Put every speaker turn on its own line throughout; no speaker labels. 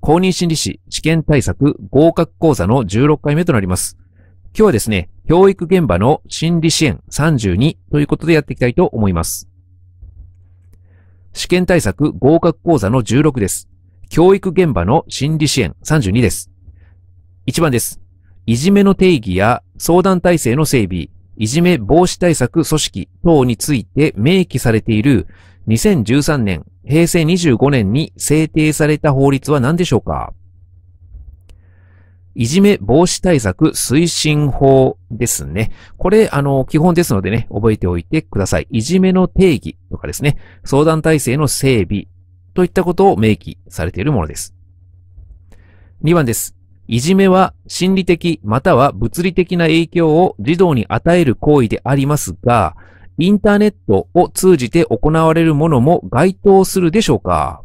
公認心理師試験対策合格講座の16回目となります。今日はですね、教育現場の心理支援32ということでやっていきたいと思います。試験対策合格講座の16です。教育現場の心理支援32です。1番です。いじめの定義や相談体制の整備、いじめ防止対策組織等について明記されている2013年、平成25年に制定された法律は何でしょうかいじめ防止対策推進法ですね。これ、あの、基本ですのでね、覚えておいてください。いじめの定義とかですね、相談体制の整備といったことを明記されているものです。2番です。いじめは心理的または物理的な影響を児童に与える行為でありますが、インターネットを通じて行われるものも該当するでしょうか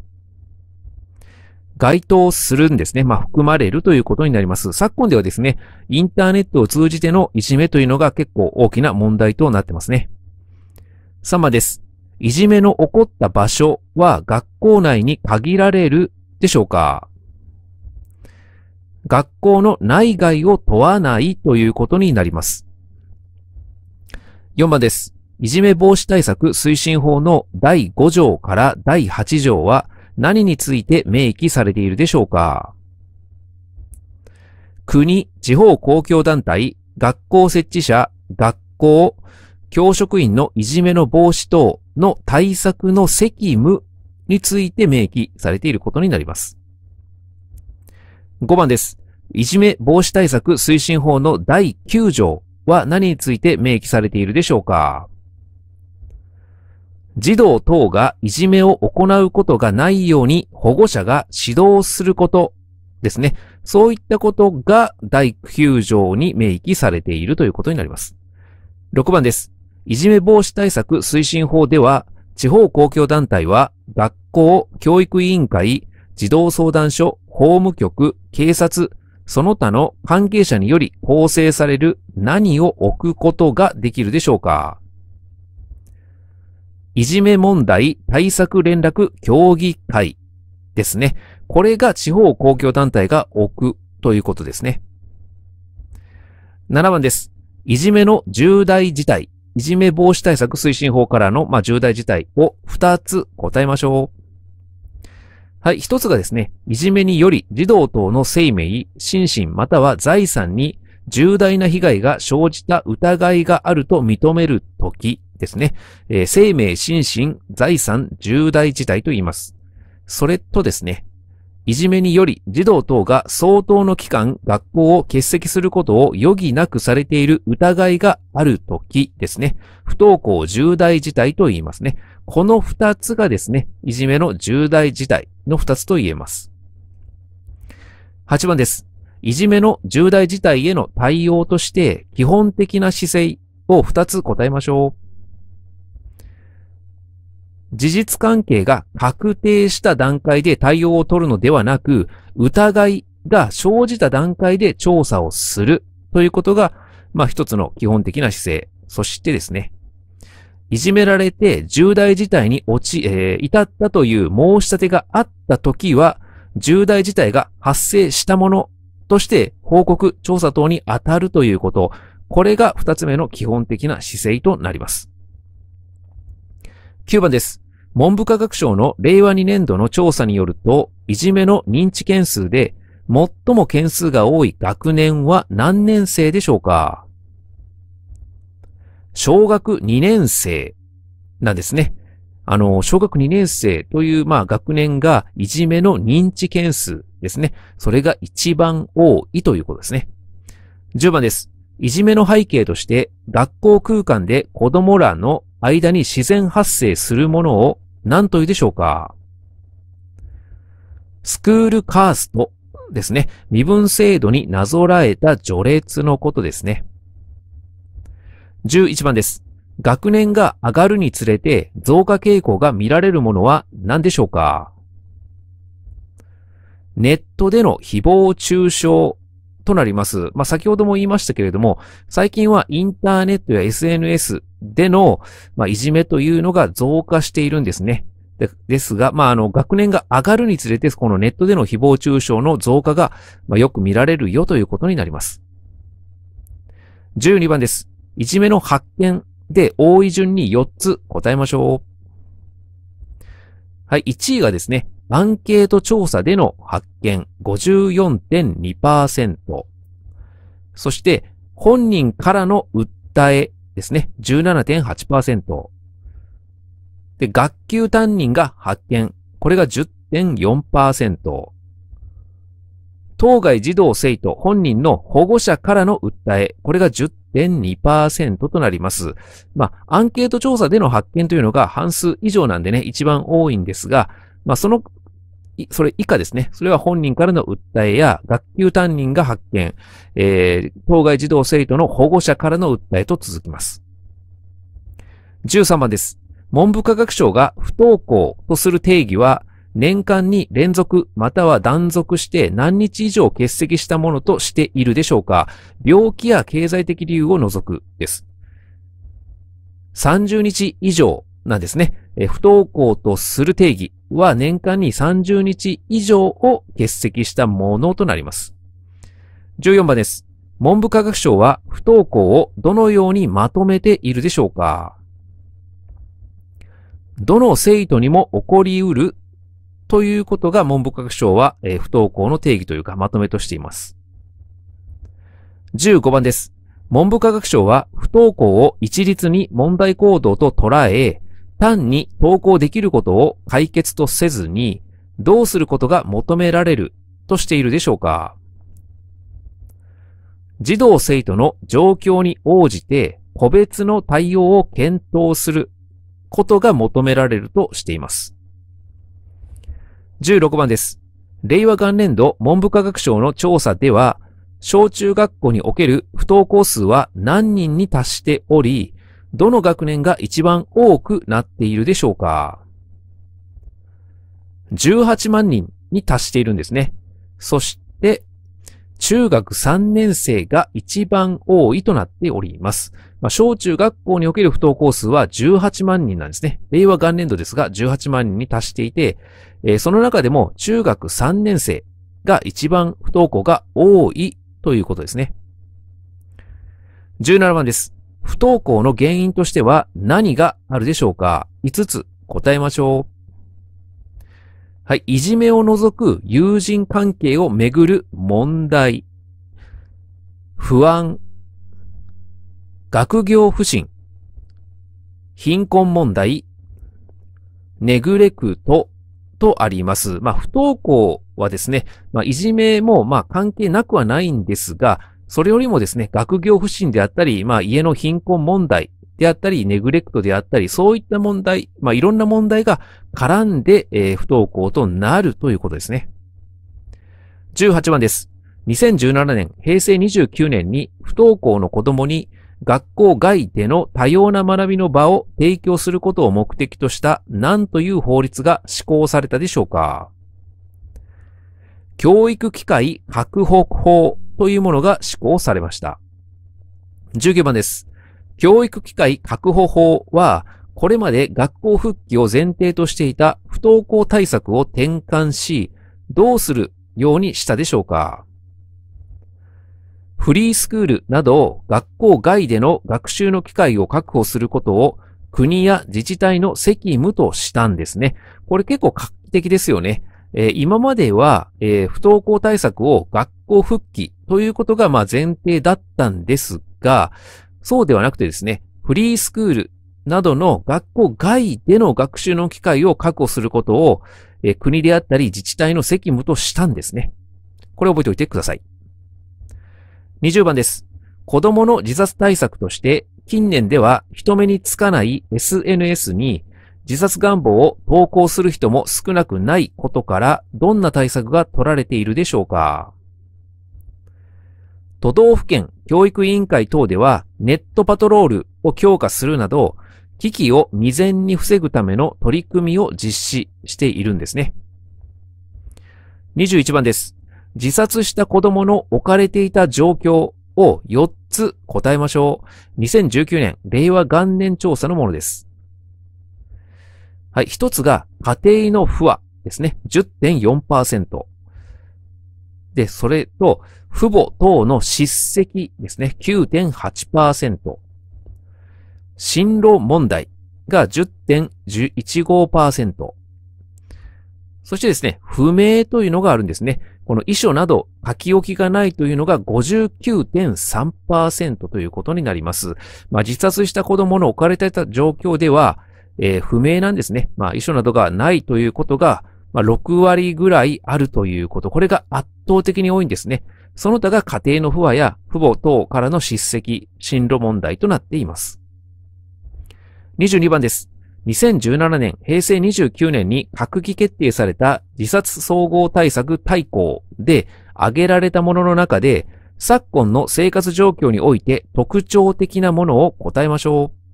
該当するんですね。まあ、含まれるということになります。昨今ではですね、インターネットを通じてのいじめというのが結構大きな問題となってますね。サマです。いじめの起こった場所は学校内に限られるでしょうか学校の内外を問わないということになります。4番です。いじめ防止対策推進法の第5条から第8条は何について明記されているでしょうか国、地方公共団体、学校設置者、学校、教職員のいじめの防止等の対策の責務について明記されていることになります。5番です。いじめ防止対策推進法の第9条は何について明記されているでしょうか児童等がいじめを行うことがないように保護者が指導することですね。そういったことが第9条に明記されているということになります。6番です。いじめ防止対策推進法では、地方公共団体は学校、教育委員会、児童相談所、法務局、警察、その他の関係者により構成される何を置くことができるでしょうかいじめ問題対策連絡協議会ですね。これが地方公共団体が置くということですね。7番です。いじめの重大事態、いじめ防止対策推進法からの、まあ、重大事態を2つ答えましょう。はい、1つがですね、いじめにより児童等の生命、心身または財産に重大な被害が生じた疑いがあると認めるときですね、えー、生命、心身、財産、重大事態と言います。それとですね、いじめにより児童等が相当の期間学校を欠席することを余儀なくされている疑いがあるときですね。不登校重大事態と言いますね。この二つがですね、いじめの重大事態の二つと言えます。8番です。いじめの重大事態への対応として、基本的な姿勢を二つ答えましょう。事実関係が確定した段階で対応を取るのではなく、疑いが生じた段階で調査をするということが、まあ一つの基本的な姿勢。そしてですね、いじめられて重大事態に落ち、えー、至ったという申し立てがあった時は、重大事態が発生したものとして報告、調査等に当たるということ、これが二つ目の基本的な姿勢となります。9番です。文部科学省の令和2年度の調査によると、いじめの認知件数で最も件数が多い学年は何年生でしょうか小学2年生なんですね。あの、小学2年生という、まあ、学年がいじめの認知件数ですね。それが一番多いということですね。10番です。いじめの背景として、学校空間で子供らの間に自然発生するものを何というでしょうかスクールカーストですね。身分制度になぞらえた序列のことですね。11番です。学年が上がるにつれて増加傾向が見られるものは何でしょうかネットでの誹謗中傷となります。まあ、先ほども言いましたけれども、最近はインターネットや SNS での、まいじめというのが増加しているんですね。でですが、まあ、あの、学年が上がるにつれて、このネットでの誹謗中傷の増加が、まよく見られるよということになります。12番です。いじめの発見で多い順に4つ答えましょう。はい、1位がですね、アンケート調査での発見54.2%。そして、本人からの訴えですね、17.8%。で、学級担任が発見。これが10.4%。当該児童生徒本人の保護者からの訴え、これが10.2%となります。まあ、アンケート調査での発見というのが半数以上なんでね、一番多いんですが、まあ、その、それ以下ですね。それは本人からの訴えや、学級担任が発見、えー、当該児童生徒の保護者からの訴えと続きます。13番です。文部科学省が不登校とする定義は、年間に連続または断続して何日以上欠席したものとしているでしょうか病気や経済的理由を除くです。30日以上なんですね。え不登校とする定義は年間に30日以上を欠席したものとなります。14番です。文部科学省は不登校をどのようにまとめているでしょうかどの生徒にも起こりうるということが文部科学省は、え不登校の定義というかまとめとしています。15番です。文部科学省は不登校を一律に問題行動と捉え、単に投稿できることを解決とせずに、どうすることが求められるとしているでしょうか児童生徒の状況に応じて個別の対応を検討することが求められるとしています。16番です。令和元年度文部科学省の調査では、小中学校における不登校数は何人に達しており、どの学年が一番多くなっているでしょうか ?18 万人に達しているんですね。そして、中学3年生が一番多いとなっております。まあ、小中学校における不登校数は18万人なんですね。令和元年度ですが18万人に達していて、えー、その中でも中学3年生が一番不登校が多いということですね。17番です。不登校の原因としては何があるでしょうか ?5 つ答えましょう。はい。いじめを除く友人関係をめぐる問題。不安。学業不振。貧困問題。ネグレクトとあります。まあ、不登校はですね、まあ、いじめもまあ関係なくはないんですが、それよりもですね、学業不振であったり、まあ家の貧困問題であったり、ネグレクトであったり、そういった問題、まあいろんな問題が絡んで、えー、不登校となるということですね。18番です。2017年、平成29年に不登校の子供に学校外での多様な学びの場を提供することを目的とした何という法律が施行されたでしょうか教育機会確保法というものが施行されました。19番です。教育機会確保法は、これまで学校復帰を前提としていた不登校対策を転換し、どうするようにしたでしょうかフリースクールなど学校外での学習の機会を確保することを国や自治体の責務としたんですね。これ結構画期的ですよね。えー、今までは、えー、不登校対策を学校復帰ということが、まあ、前提だったんですが、そうではなくてですね、フリースクールなどの学校外での学習の機会を確保することを、えー、国であったり自治体の責務としたんですね。これ覚えておいてください。20番です。子供の自殺対策として、近年では人目につかない SNS に自殺願望を投稿する人も少なくないことから、どんな対策が取られているでしょうか都道府県教育委員会等では、ネットパトロールを強化するなど、危機を未然に防ぐための取り組みを実施しているんですね。21番です。自殺した子供の置かれていた状況を4つ答えましょう。2019年、令和元年調査のものです。はい、一つが家庭の不和ですね。10.4%。で、それと、父母等の叱責ですね。9.8%。進路問題が10.15%。そしてですね、不明というのがあるんですね。この遺書など書き置きがないというのが59.3%ということになります。まあ、自殺した子供の置かれていた状況では、えー、不明なんですね。まあ、遺書などがないということが、まあ、6割ぐらいあるということ。これが圧倒的に多いんですね。その他が家庭の不和や父母等からの叱責、進路問題となっています。22番です。2017年、平成29年に閣議決定された自殺総合対策大綱で挙げられたものの中で、昨今の生活状況において特徴的なものを答えましょう。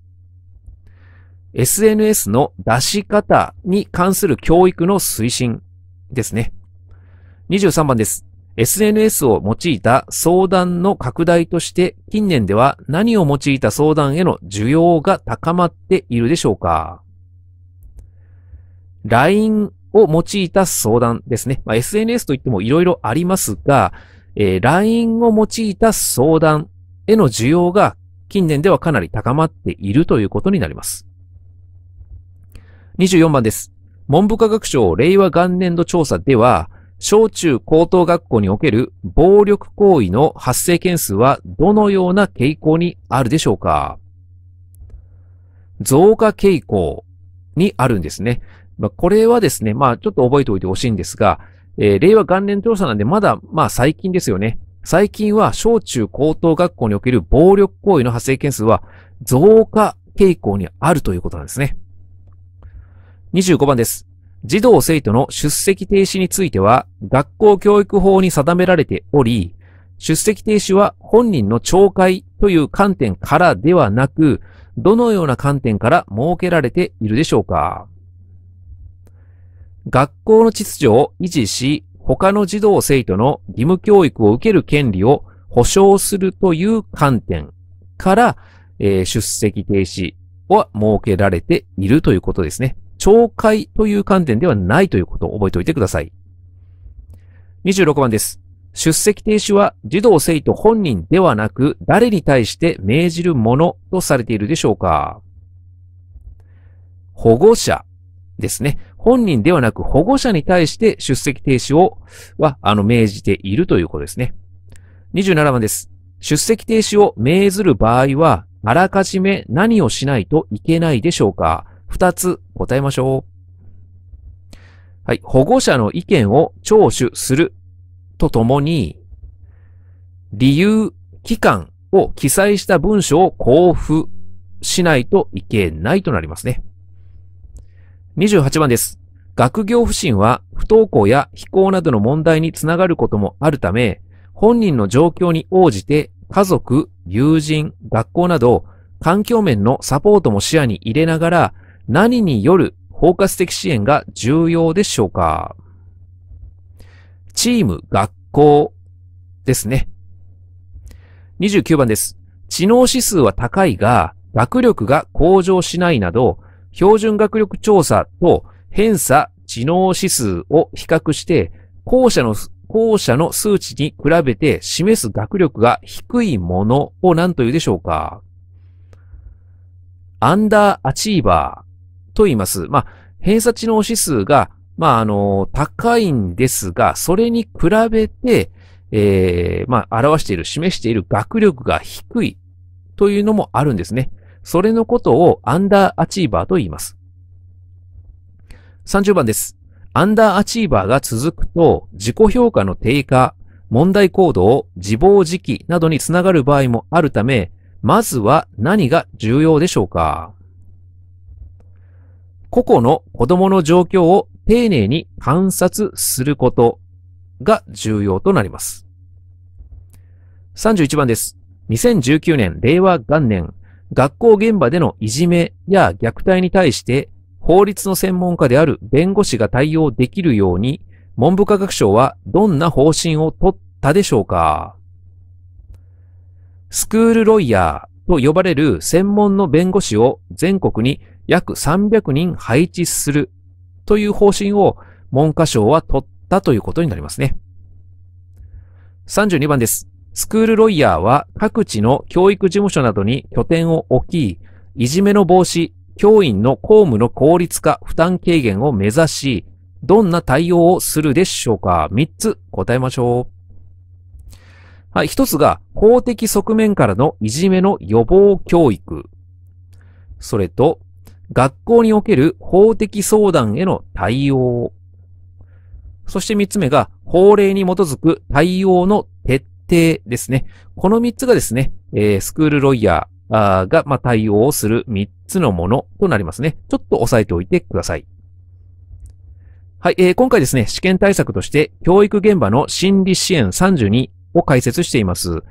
SNS の出し方に関する教育の推進ですね。23番です。SNS を用いた相談の拡大として近年では何を用いた相談への需要が高まっているでしょうか ?LINE を用いた相談ですね。まあ、SNS といっても色々ありますが、えー、LINE を用いた相談への需要が近年ではかなり高まっているということになります。24番です。文部科学省令和元年度調査では、小中高等学校における暴力行為の発生件数はどのような傾向にあるでしょうか増加傾向にあるんですね。まあ、これはですね、まあちょっと覚えておいてほしいんですが、えー、令和元年調査なんでまだ、まあ最近ですよね。最近は小中高等学校における暴力行為の発生件数は増加傾向にあるということなんですね。25番です。児童生徒の出席停止については、学校教育法に定められており、出席停止は本人の懲戒という観点からではなく、どのような観点から設けられているでしょうか学校の秩序を維持し、他の児童生徒の義務教育を受ける権利を保障するという観点から、えー、出席停止は設けられているということですね。懲戒という観点ではないということを覚えておいてください。26番です。出席停止は児童生徒本人ではなく誰に対して命じるものとされているでしょうか保護者ですね。本人ではなく保護者に対して出席停止を、は、あの、命じているということですね。27番です。出席停止を命ずる場合は、あらかじめ何をしないといけないでしょうか2つ答えましょう。はい。保護者の意見を聴取するとともに、理由、期間を記載した文書を交付しないといけないとなりますね。28番です。学業不振は不登校や非行などの問題につながることもあるため、本人の状況に応じて家族、友人、学校など環境面のサポートも視野に入れながら何による包括的支援が重要でしょうかチーム、学校ですね。29番です。知能指数は高いが、学力が向上しないなど、標準学力調査と偏差知能指数を比較して、後者の、校舎の数値に比べて示す学力が低いものを何というでしょうかアンダーアチーバー。と言います。まあ、偏差値の指数が、まあ、あの、高いんですが、それに比べて、えー、まあ、表している、示している学力が低いというのもあるんですね。それのことをアンダーアチーバーと言います。30番です。アンダーアチーバーが続くと、自己評価の低下、問題行動、自暴自棄などにつながる場合もあるため、まずは何が重要でしょうか個々の子供の状況を丁寧に観察することが重要となります。31番です。2019年令和元年、学校現場でのいじめや虐待に対して法律の専門家である弁護士が対応できるように、文部科学省はどんな方針を取ったでしょうかスクールロイヤーと呼ばれる専門の弁護士を全国に約300人配置するという方針を文科省は取ったということになりますね。32番です。スクールロイヤーは各地の教育事務所などに拠点を置き、いじめの防止、教員の公務の効率化、負担軽減を目指し、どんな対応をするでしょうか ?3 つ答えましょう。はい、1つが法的側面からのいじめの予防教育。それと、学校における法的相談への対応。そして3つ目が、法令に基づく対応の徹底ですね。この3つがですね、えー、スクールロイヤーが、まあ、対応をする3つのものとなりますね。ちょっと押さえておいてください。はい、えー、今回ですね、試験対策として、教育現場の心理支援32を解説しています。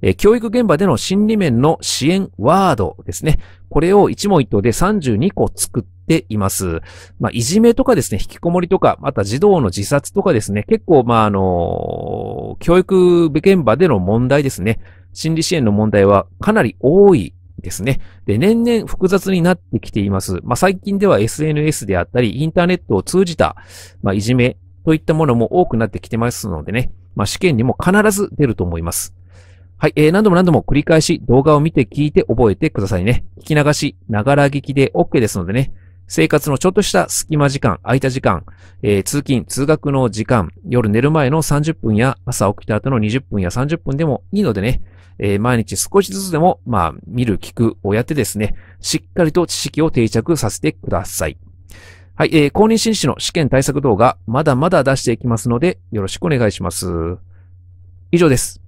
え教育現場での心理面の支援ワードですね。これを一問一答で32個作っています。まあ、いじめとかですね、引きこもりとか、また児童の自殺とかですね、結構、まあ、あの教育現場での問題ですね。心理支援の問題はかなり多いですね。で、年々複雑になってきています。まあ、最近では SNS であったり、インターネットを通じた、まあ、いじめといったものも多くなってきてますのでね、まあ、試験にも必ず出ると思います。はい、えー、何度も何度も繰り返し動画を見て聞いて覚えてくださいね。聞き流し、ながら聞きで OK ですのでね。生活のちょっとした隙間時間、空いた時間、えー、通勤、通学の時間、夜寝る前の30分や朝起きた後の20分や30分でもいいのでね、えー、毎日少しずつでも、まあ、見る、聞くをやってですね、しっかりと知識を定着させてください。はい、えー、公認心理師の試験対策動画、まだまだ出していきますので、よろしくお願いします。以上です。